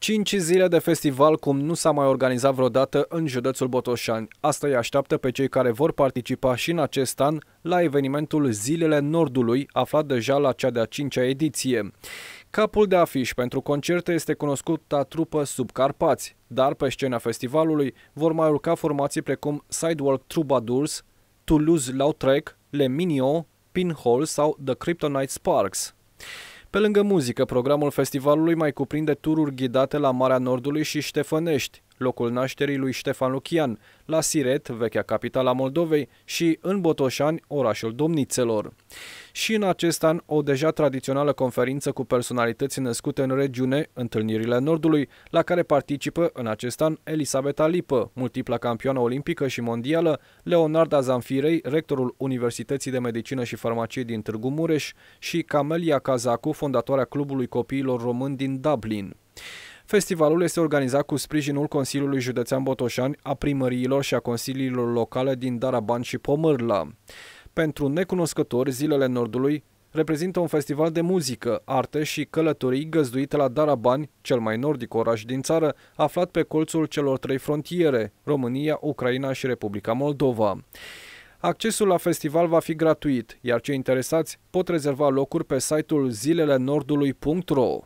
Cinci zile de festival cum nu s-a mai organizat vreodată în județul Botoșani. Asta îi așteaptă pe cei care vor participa și în acest an la evenimentul Zilele Nordului, aflat deja la cea de-a cincea ediție. Capul de afiș pentru concerte este cunoscuta trupă Carpați, dar pe scena festivalului vor mai urca formații precum Sidewalk Troubadours, Toulouse Lautrec, Le Minio, Pinhole sau The Kryptonite Sparks. Pe lângă muzică, programul festivalului mai cuprinde tururi ghidate la Marea Nordului și Ștefănești, locul nașterii lui Ștefan Lucian, la Siret, vechea capitală a Moldovei, și în Botoșani, orașul domnițelor și în acest an o deja tradițională conferință cu personalități născute în regiune, Întâlnirile Nordului, la care participă în acest an Elisabeta Lipă, multipla campioană olimpică și mondială, Leonarda Zanfirei, rectorul Universității de Medicină și Farmacie din Târgu Mureș și Camelia Cazacu, fondatoarea Clubului Copiilor Români din Dublin. Festivalul este organizat cu sprijinul Consiliului Județean Botoșani, a primăriilor și a consiliilor locale din Daraban și Pomârla. Pentru necunoscători, Zilele Nordului reprezintă un festival de muzică, arte și călătorii găzduite la Darabani, cel mai nordic oraș din țară, aflat pe colțul celor trei frontiere, România, Ucraina și Republica Moldova. Accesul la festival va fi gratuit, iar cei interesați pot rezerva locuri pe site-ul zilelenordului.ro.